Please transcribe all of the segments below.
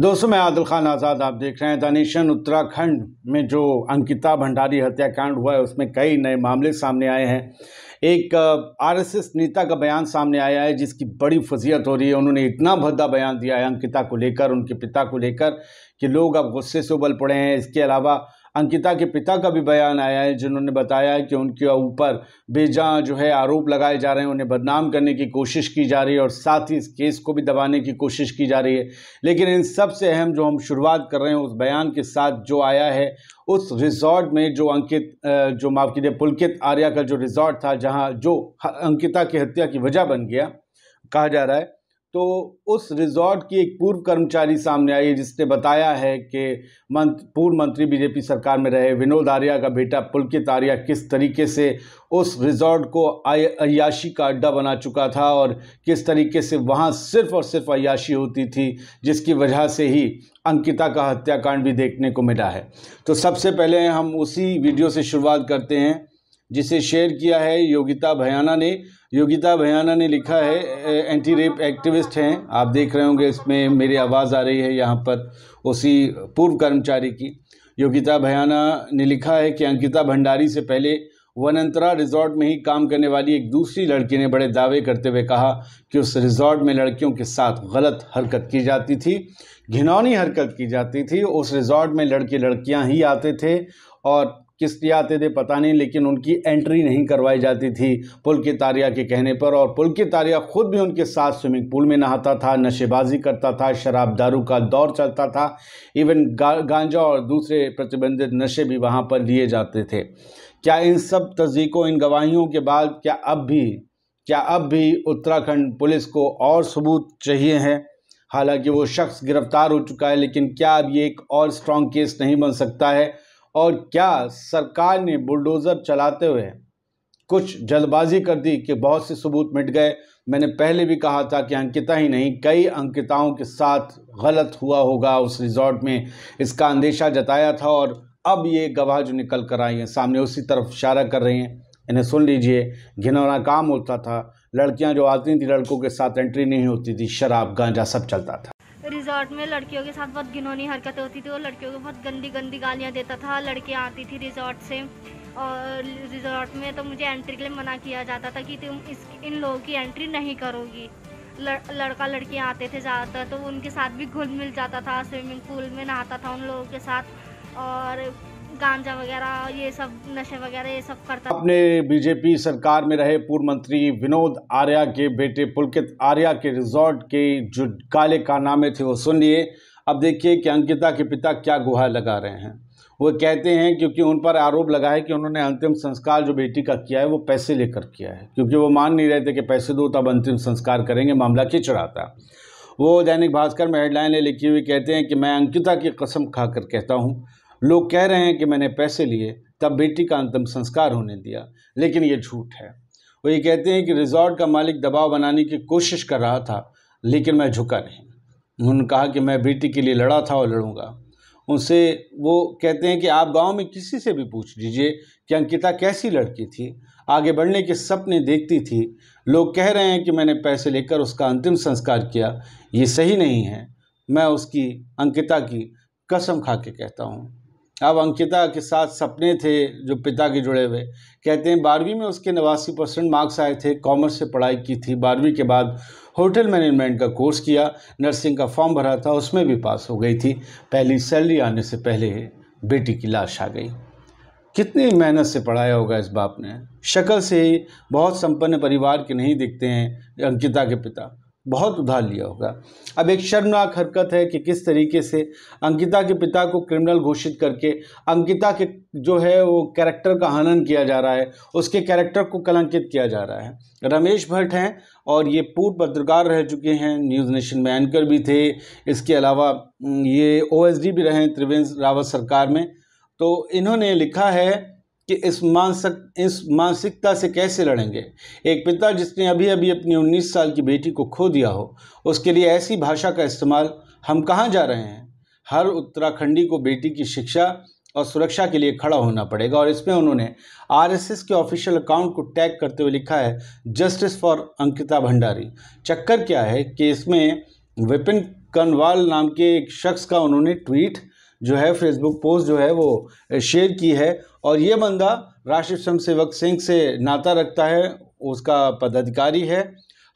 दोस्तों मैं आदिल खान आज़ाद आप देख रहे हैं दानिशन उत्तराखंड में जो अंकिता भंडारी हत्याकांड हुआ है उसमें कई नए मामले सामने आए हैं एक आरएसएस नेता का बयान सामने आया है जिसकी बड़ी फजीयत हो रही है उन्होंने इतना भद्दा बयान दिया है अंकिता को लेकर उनके पिता को लेकर कि लोग अब गुस्से से उबल पड़े हैं इसके अलावा अंकिता के पिता का भी बयान आया है जिन्होंने बताया है कि उनके ऊपर बेजा जो है आरोप लगाए जा रहे हैं उन्हें बदनाम करने की कोशिश की जा रही है और साथ ही इस केस को भी दबाने की कोशिश की जा रही है लेकिन इन सबसे अहम जो हम शुरुआत कर रहे हैं उस बयान के साथ जो आया है उस रिजॉर्ट में जो अंकित जो माफ़ कीजिए पुलकित आर्या का जो रिजॉर्ट था जहाँ जो अंकिता की हत्या की वजह बन गया कहा जा रहा है तो उस रिजॉर्ट की एक पूर्व कर्मचारी सामने आई है जिसने बताया है कि मंत पूर्व मंत्री बीजेपी सरकार में रहे विनोद आर्या का बेटा पुलकित आर्या किस तरीके से उस रिजॉर्ट को अयाशी का अड्डा बना चुका था और किस तरीके से वहाँ सिर्फ और सिर्फ अयाशी होती थी जिसकी वजह से ही अंकिता का हत्याकांड भी देखने को मिला है तो सबसे पहले हम उसी वीडियो से शुरुआत करते हैं जिसे शेयर किया है योगिता भयाना ने योगिता भयाना ने लिखा है एंटी रेप एक्टिविस्ट हैं आप देख रहे होंगे इसमें मेरी आवाज़ आ रही है यहाँ पर उसी पूर्व कर्मचारी की योगिता भयाना ने लिखा है कि अंकिता भंडारी से पहले वनंतरा रिजॉर्ट में ही काम करने वाली एक दूसरी लड़की ने बड़े दावे करते हुए कहा कि उस रिजॉर्ट में लड़कियों के साथ गलत हरकत की जाती थी घिनौनी हरकत की जाती थी उस रिजॉर्ट में लड़के लड़कियां ही आते थे और किस लिए आते थे पता नहीं लेकिन उनकी एंट्री नहीं करवाई जाती थी पुल के तारिया के कहने पर और पुल के तारिया खुद भी उनके साथ स्विमिंग पूल में नहाता था नशेबाजी करता था शराब दारू का दौर चलता था इवन गा, गांजा और दूसरे प्रतिबंधित नशे भी वहाँ पर लिए जाते थे क्या इन सब तस्दीकों इन गवाहियों के बाद क्या अब भी क्या अब भी उत्तराखंड पुलिस को और सबूत चाहिए हैं हालांकि वो शख्स गिरफ्तार हो चुका है लेकिन क्या अब ये एक और स्ट्रॉन्ग केस नहीं बन सकता है और क्या सरकार ने बुलडोज़र चलाते हुए कुछ जल्दबाजी कर दी कि बहुत से सबूत मिट गए मैंने पहले भी कहा था कि अंकिता ही नहीं कई अंकिताओं के साथ गलत हुआ होगा उस रिजॉर्ट में इसका अंदेशा जताया था और अब ये गवाह जो निकल कर आई हैं सामने उसी तरफ इशारा कर रही हैं इन्हें सुन लीजिए घिनौना काम होता था लड़कियां जो आती थी लड़कों के साथ एंट्री नहीं होती थी शराब गांजा सब चलता था रिजॉर्ट में लड़कियों के साथ बहुत घिनौनी हरकतें होती थी और लड़कियों को बहुत गंदी गंदी गालियाँ देता था लड़कियाँ आती थी रिजॉर्ट से और रिजॉर्ट में तो मुझे एंट्री के लिए मना किया जाता था कि तुम इस इन लोगों की एंट्री नहीं करोगी लड़, लड़का लड़कियाँ आते थे ज़्यादातर तो उनके साथ भी घुल मिल जाता था स्विमिंग पूल में नहाता था उन लोगों के साथ और गांजा वगैरह ये सब नशे वगैरह ये सब करता अपने बीजेपी सरकार में रहे पूर्व मंत्री विनोद आर्या के बेटे पुलकित आर्या के रिजॉर्ट के जो काले कारनामे थे वो सुन लिए अब देखिए कि अंकिता के पिता क्या गुहार लगा रहे हैं वो कहते हैं क्योंकि उन पर आरोप लगा है कि उन्होंने अंतिम संस्कार जो बेटी का किया है वो पैसे लेकर किया है क्योंकि वो मान नहीं रहे थे कि पैसे दो तब अंतिम संस्कार करेंगे मामला खिचड़ा था वो दैनिक भास्कर में हेडलाइन लिखी हुई कहते हैं कि मैं अंकिता की कसम खाकर कहता हूँ लोग कह रहे हैं कि मैंने पैसे लिए तब बेटी का अंतिम संस्कार होने दिया लेकिन ये झूठ है वो ये कहते हैं कि रिजॉर्ट का मालिक दबाव बनाने की कोशिश कर रहा था लेकिन मैं झुका नहीं उन्होंने कहा कि मैं बेटी के लिए लड़ा था और लड़ूंगा उनसे वो कहते हैं कि आप गांव में किसी से भी पूछ लीजिए कि अंकिता कैसी लड़की थी आगे बढ़ने के सपने देखती थी लोग कह रहे हैं कि मैंने पैसे लेकर उसका अंतिम संस्कार किया ये सही नहीं है मैं उसकी अंकिता की कसम खा के कहता हूँ अब अंकिता के साथ सपने थे जो पिता के जुड़े हुए कहते हैं बारहवीं में उसके नवासी परसेंट मार्क्स आए थे कॉमर्स से पढ़ाई की थी बारहवीं के बाद होटल मैनेजमेंट का कोर्स किया नर्सिंग का फॉर्म भरा था उसमें भी पास हो गई थी पहली सैलरी आने से पहले बेटी की लाश आ गई कितनी मेहनत से पढ़ाया होगा इस बाप ने शक्ल से ही बहुत संपन्न परिवार के नहीं दिखते हैं अंकिता के पिता बहुत उधार लिया होगा अब एक शर्मनाक हरकत है कि किस तरीके से अंकिता के पिता को क्रिमिनल घोषित करके अंकिता के जो है वो कैरेक्टर का हनन किया जा रहा है उसके कैरेक्टर को कलंकित किया जा रहा है रमेश भट्ट हैं और ये पूर्व पत्रकार रह चुके हैं न्यूज़ नेशन में एंकर भी थे इसके अलावा ये ओ भी रहे त्रिवेंद्र रावत सरकार में तो इन्होंने लिखा है कि इस मानसिक इस मानसिकता से कैसे लड़ेंगे एक पिता जिसने अभी अभी अपनी 19 साल की बेटी को खो दिया हो उसके लिए ऐसी भाषा का इस्तेमाल हम कहाँ जा रहे हैं हर उत्तराखंडी को बेटी की शिक्षा और सुरक्षा के लिए खड़ा होना पड़ेगा और इसमें उन्होंने आरएसएस के ऑफिशियल अकाउंट को टैग करते हुए लिखा है जस्टिस फॉर अंकिता भंडारी चक्कर क्या है कि इसमें विपिन कनवाल नाम के एक शख्स का उन्होंने ट्वीट जो है फेसबुक पोस्ट जो है वो शेयर की है और ये बंदा राष्ट्रीय स्वयं सेवक सिंह से नाता रखता है उसका पदाधिकारी है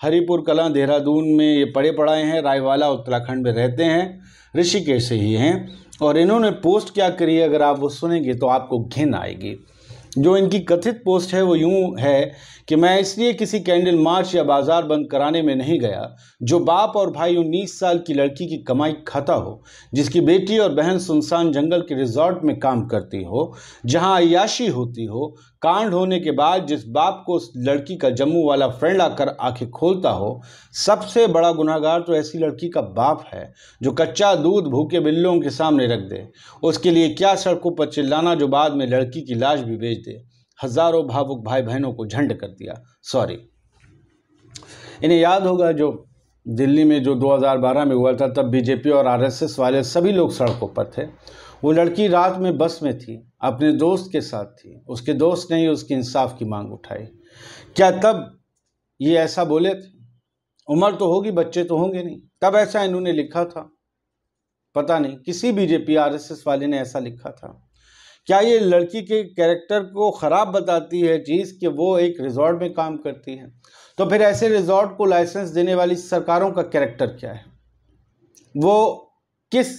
हरिपुर कला देहरादून में ये पढ़े पढ़ाए हैं रायवाला उत्तराखंड में रहते हैं ऋषिकेश से ही हैं और इन्होंने पोस्ट क्या करी है अगर आप वो सुनेंगे तो आपको घिन आएगी जो इनकी कथित पोस्ट है वो यूं है कि मैं इसलिए किसी कैंडल मार्च या बाजार बंद कराने में नहीं गया जो बाप और भाई उन्नीस साल की लड़की की कमाई खाता हो जिसकी बेटी और बहन सुनसान जंगल के रिजॉर्ट में काम करती हो जहां अयाशी होती हो कांड होने के बाद जिस बाप को उस लड़की का जम्मू वाला फ्रेंड आकर आंखें खोलता हो सबसे बड़ा गुनाहगार तो ऐसी लड़की का बाप है जो कच्चा दूध भूखे बिल्लों के सामने रख दे उसके लिए क्या सड़कों पर चिल्लाना जो बाद में लड़की की लाश भी बेच दे हज़ारों भावुक भाई बहनों को झंड कर दिया सॉरी इन्हें याद होगा जो दिल्ली में जो 2012 में हुआ था तब बीजेपी और आरएसएस वाले सभी लोग सड़कों पर थे वो लड़की रात में बस में थी अपने दोस्त के साथ थी उसके दोस्त ने ही उसकी इंसाफ की मांग उठाई क्या तब ये ऐसा बोले थे उम्र तो होगी बच्चे तो होंगे नहीं तब ऐसा इन्होंने लिखा था पता नहीं किसी बीजेपी आरएसएस वाले ने ऐसा लिखा था क्या ये लड़की के कैरेक्टर को ख़राब बताती है चीज़ कि वो एक रिजॉर्ट में काम करती है तो फिर ऐसे रिजॉर्ट को लाइसेंस देने वाली सरकारों का कैरेक्टर क्या है वो किस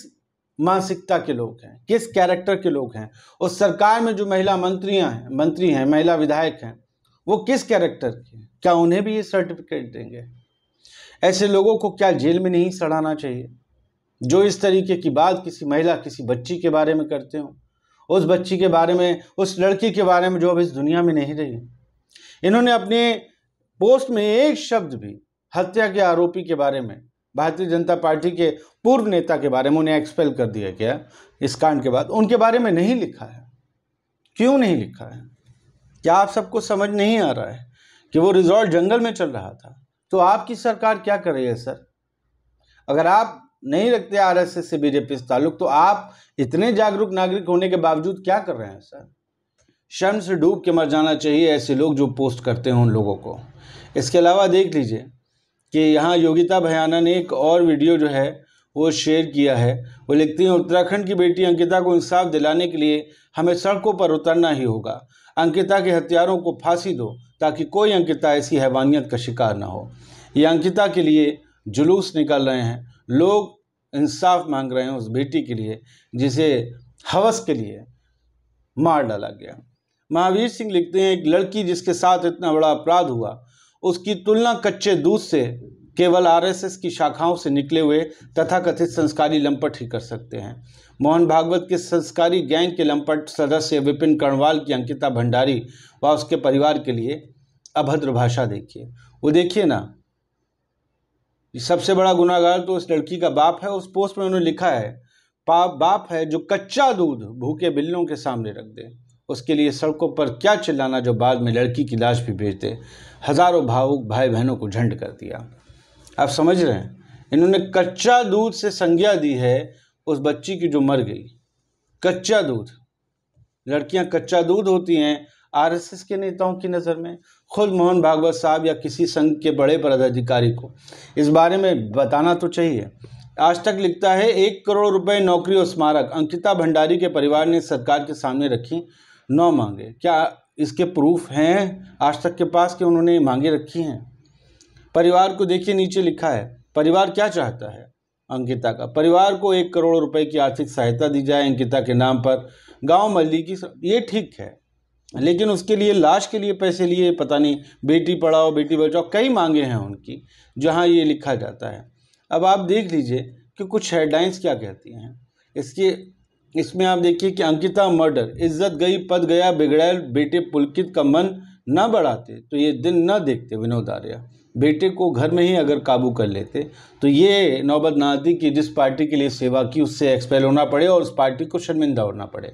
मानसिकता के लोग हैं किस कैरेक्टर के लोग हैं और सरकार में जो महिला मंत्रियां हैं मंत्री हैं महिला विधायक हैं वो किस कैरेक्टर के हैं क्या उन्हें भी ये सर्टिफिकेट देंगे ऐसे लोगों को क्या जेल में नहीं सड़ाना चाहिए जो इस तरीके की बात किसी महिला किसी बच्ची के बारे में करते हो उस बच्ची के बारे में उस लड़की के बारे में जो अब इस दुनिया में नहीं रही इन्होंने अपने पोस्ट में एक शब्द भी हत्या के आरोपी के बारे में भारतीय जनता पार्टी के पूर्व नेता के बारे में उन्हें एक्सपेल कर दिया गया इस कांड के बाद उनके बारे में नहीं लिखा है क्यों नहीं लिखा है क्या आप सबको समझ नहीं आ रहा है कि वो रिजॉर्ट जंगल में चल रहा था तो आपकी सरकार क्या कर रही है सर अगर आप नहीं रखते आर एस से बीजेपी से ताल्लुक तो आप इतने जागरूक नागरिक होने के बावजूद क्या कर रहे हैं सर शर्म से डूब के मर जाना चाहिए ऐसे लोग जो पोस्ट करते हैं उन लोगों को इसके अलावा देख लीजिए कि यहाँ योगिता भयाना ने एक और वीडियो जो है वो शेयर किया है वो लिखती हैं उत्तराखंड की बेटी अंकिता को इंसाफ दिलाने के लिए हमें सड़कों पर उतरना ही होगा अंकिता के हथियारों को फांसी दो ताकि कोई अंकिता ऐसी हैवानियत का शिकार ना हो ये अंकिता के लिए जुलूस निकल रहे हैं लोग इंसाफ मांग रहे हैं उस बेटी के लिए जिसे हवस के लिए मार डाला गया महावीर सिंह लिखते हैं एक लड़की जिसके साथ इतना बड़ा अपराध हुआ उसकी तुलना कच्चे दूध से केवल आरएसएस की शाखाओं से निकले हुए तथाकथित संस्कारी लंपट ही कर सकते हैं मोहन भागवत के संस्कारी गैंग के लंपट सदस्य विपिन कर्णवाल की अंकिता भंडारी व उसके परिवार के लिए अभद्र भाषा देखिए वो देखिए ना सबसे बड़ा गुनागार तो उस लड़की का बाप है उस पोस्ट में उन्होंने लिखा है बाप है जो कच्चा दूध भूखे बिल्लों के सामने रख दे उसके लिए सड़कों पर क्या चिल्लाना जो बाद में लड़की की लाश भी भेजते हज़ारों भावुक भाई बहनों को झंड कर दिया आप समझ रहे हैं इन्होंने कच्चा दूध से संज्ञा दी है उस बच्ची की जो मर गई कच्चा दूध लड़कियां कच्चा दूध होती हैं आरएसएस के नेताओं की नज़र में खुद मोहन भागवत साहब या किसी संघ के बड़े पदाधिकारी को इस बारे में बताना तो चाहिए आज तक लिखता है एक करोड़ रुपए नौकरी और स्मारक अंकिता भंडारी के परिवार ने सरकार के सामने रखी न मांगे क्या इसके प्रूफ हैं आज तक के पास कि उन्होंने मांगे रखी हैं परिवार को देखिए नीचे लिखा है परिवार क्या चाहता है अंकिता का परिवार को एक करोड़ रुपए की आर्थिक सहायता दी जाए अंकिता के नाम पर गांव मल्ली की ये ठीक है लेकिन उसके लिए लाश के लिए पैसे लिए पता नहीं बेटी पढ़ाओ बेटी बचाओ कई मांगे हैं उनकी जहां ये लिखा जाता है अब आप देख लीजिए कि कुछ हेडलाइंस क्या कहती हैं इसके इसमें आप देखिए कि अंकिता मर्डर इज्जत गई पद गया बिगड़ैल बेटे पुलकित का मन न बढ़ाते तो ये दिन न देखते विनोद आर्या बेटे को घर में ही अगर काबू कर लेते तो ये नौबत न आती कि जिस पार्टी के लिए सेवा की उससे एक्सपेल होना पड़े और उस पार्टी को शर्मिंदा होना पड़े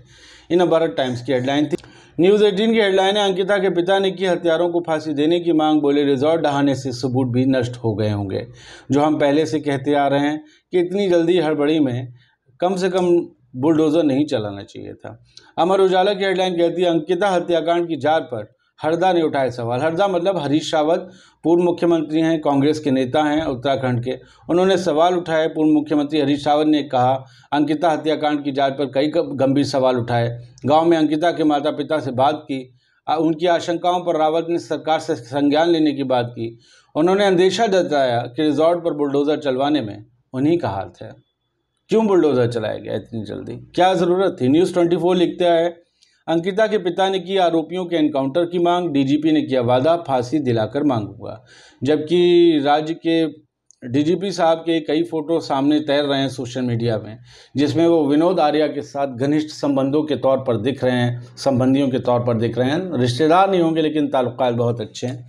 इन भारत टाइम्स की हेडलाइन थी न्यूज़ एटीन की हेडलाइन है अंकिता के पिता ने की हथियारों को फांसी देने की मांग बोले रिजॉर्ट डहाने से सबूत भी नष्ट हो गए होंगे जो हम पहले से कहते आ रहे हैं कि इतनी जल्दी हड़बड़ी में कम से कम बुलडोजर नहीं चलाना चाहिए था अमर उजाला की हेडलाइन कहती है अंकिता हत्याकांड की जाल पर हरदा ने उठाए सवाल हरदा मतलब हरीश रावत पूर्व मुख्यमंत्री हैं कांग्रेस के नेता हैं उत्तराखंड के उन्होंने सवाल उठाए पूर्व मुख्यमंत्री हरीश रावत ने कहा अंकिता हत्याकांड की जांच पर कई गंभीर सवाल उठाए गांव में अंकिता के माता पिता से बात की उनकी आशंकाओं पर रावत ने सरकार से संज्ञान लेने की बात की उन्होंने अंदेशा जताया कि रिजॉर्ट पर बुलडोजर चलवाने में उन्हीं का हाथ है क्यों बुलडोजर चलाया गया इतनी जल्दी क्या ज़रूरत थी न्यूज़ ट्वेंटी फोर लिखते आए अंकिता के पिता ने की आरोपियों के एनकाउंटर की मांग डीजीपी ने किया वादा फांसी दिलाकर मांगूंगा जबकि राज्य के डीजीपी साहब के कई फोटो सामने तैर रहे हैं सोशल मीडिया में जिसमें वो विनोद आर्या के साथ घनिष्ठ संबंधों के तौर पर दिख रहे हैं संबंधियों के तौर पर दिख रहे हैं रिश्तेदार नहीं होंगे लेकिन ताल्लुक बहुत अच्छे हैं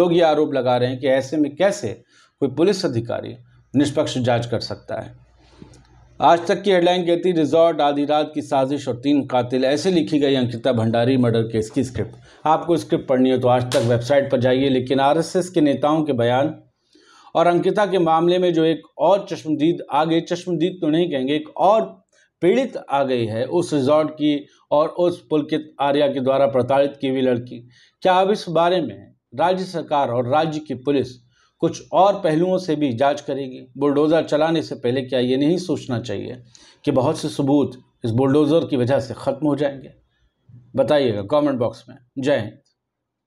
लोग ये आरोप लगा रहे हैं कि ऐसे में कैसे कोई पुलिस अधिकारी निष्पक्ष जांच कर सकता है आज तक की हेडलाइन कहती रिजॉर्ट आधी रात की साजिश और तीन कातिल ऐसे लिखी गई अंकिता भंडारी मर्डर केस की स्क्रिप्ट आपको स्क्रिप्ट पढ़नी हो तो आज तक वेबसाइट पर जाइए लेकिन आरएसएस के नेताओं के बयान और अंकिता के मामले में जो एक और चश्मदीद आ गई चश्मदीद तो नहीं कहेंगे एक और पीड़ित आ गई है उस रिजॉर्ट की और उस पुलकित आर्या के द्वारा प्रताड़ित की हुई लड़की क्या अब इस बारे में राज्य सरकार और राज्य की पुलिस कुछ और पहलुओं से भी जांच करेगी बुलडोज़र चलाने से पहले क्या ये नहीं सोचना चाहिए कि बहुत से सबूत इस बुलडोज़र की वजह से ख़त्म हो जाएंगे बताइएगा कमेंट बॉक्स में जय हिंद